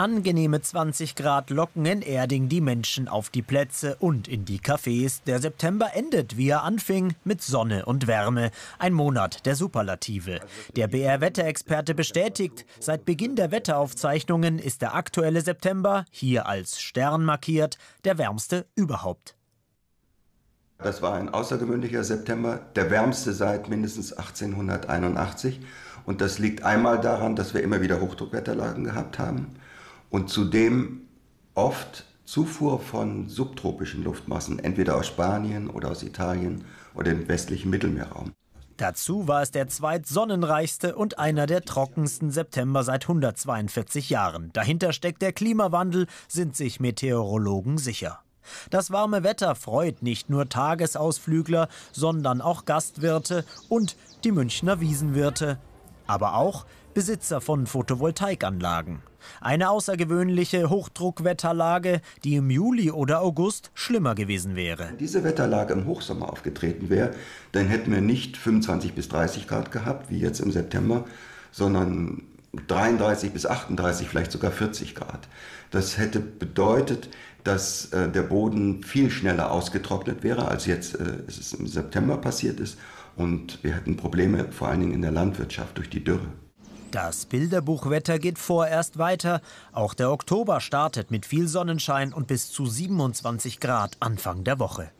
Angenehme 20 Grad locken in Erding die Menschen auf die Plätze und in die Cafés. Der September endet, wie er anfing, mit Sonne und Wärme. Ein Monat der Superlative. Der BR-Wetterexperte bestätigt, seit Beginn der Wetteraufzeichnungen ist der aktuelle September, hier als Stern markiert, der wärmste überhaupt. Das war ein außergewöhnlicher September, der wärmste seit mindestens 1881. Und das liegt einmal daran, dass wir immer wieder Hochdruckwetterlagen gehabt haben und zudem oft Zufuhr von subtropischen Luftmassen, entweder aus Spanien oder aus Italien oder dem westlichen Mittelmeerraum. Dazu war es der zweitsonnenreichste und einer der trockensten September seit 142 Jahren. Dahinter steckt der Klimawandel, sind sich Meteorologen sicher. Das warme Wetter freut nicht nur Tagesausflügler, sondern auch Gastwirte und die Münchner Wiesenwirte. Aber auch Besitzer von Photovoltaikanlagen. Eine außergewöhnliche Hochdruckwetterlage, die im Juli oder August schlimmer gewesen wäre. Wenn diese Wetterlage im Hochsommer aufgetreten wäre, dann hätten wir nicht 25 bis 30 Grad gehabt, wie jetzt im September, sondern 33 bis 38, vielleicht sogar 40 Grad. Das hätte bedeutet, dass äh, der Boden viel schneller ausgetrocknet wäre, als jetzt äh, es im September passiert ist. Und wir hätten Probleme vor allen Dingen in der Landwirtschaft durch die Dürre. Das Bilderbuchwetter geht vorerst weiter. Auch der Oktober startet mit viel Sonnenschein und bis zu 27 Grad Anfang der Woche.